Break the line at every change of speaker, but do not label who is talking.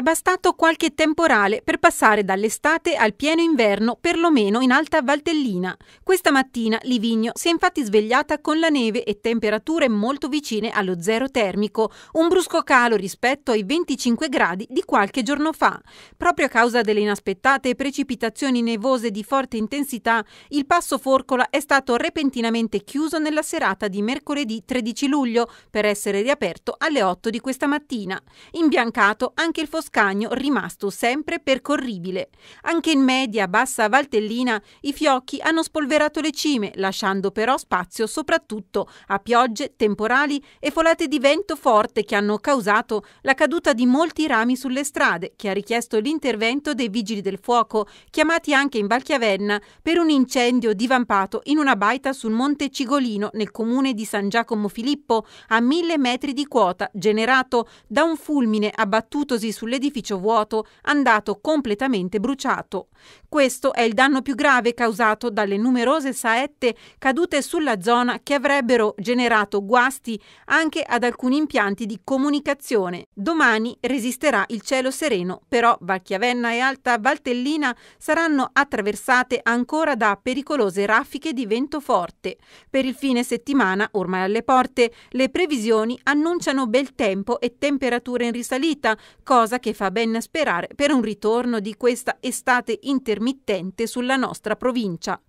È bastato qualche temporale per passare dall'estate al pieno inverno, perlomeno in alta Valtellina. Questa mattina Livigno si è infatti svegliata con la neve e temperature molto vicine allo zero termico, un brusco calo rispetto ai 25 gradi di qualche giorno fa. Proprio a causa delle inaspettate precipitazioni nevose di forte intensità, il passo Forcola è stato repentinamente chiuso nella serata di mercoledì 13 luglio per essere riaperto alle 8 di questa mattina. Imbiancato anche il fosco scagno rimasto sempre percorribile. Anche in media bassa Valtellina i fiocchi hanno spolverato le cime, lasciando però spazio soprattutto a piogge, temporali e folate di vento forte che hanno causato la caduta di molti rami sulle strade, che ha richiesto l'intervento dei vigili del fuoco, chiamati anche in Valchiavenna per un incendio divampato in una baita sul Monte Cigolino nel comune di San Giacomo Filippo a mille metri di quota generato da un fulmine abbattutosi sulle l'edificio vuoto, andato completamente bruciato. Questo è il danno più grave causato dalle numerose saette cadute sulla zona che avrebbero generato guasti anche ad alcuni impianti di comunicazione. Domani resisterà il cielo sereno, però Valchiavenna e Alta Valtellina saranno attraversate ancora da pericolose raffiche di vento forte. Per il fine settimana, ormai alle porte, le previsioni annunciano bel tempo e temperature in risalita, cosa che che fa ben sperare per un ritorno di questa estate intermittente sulla nostra provincia.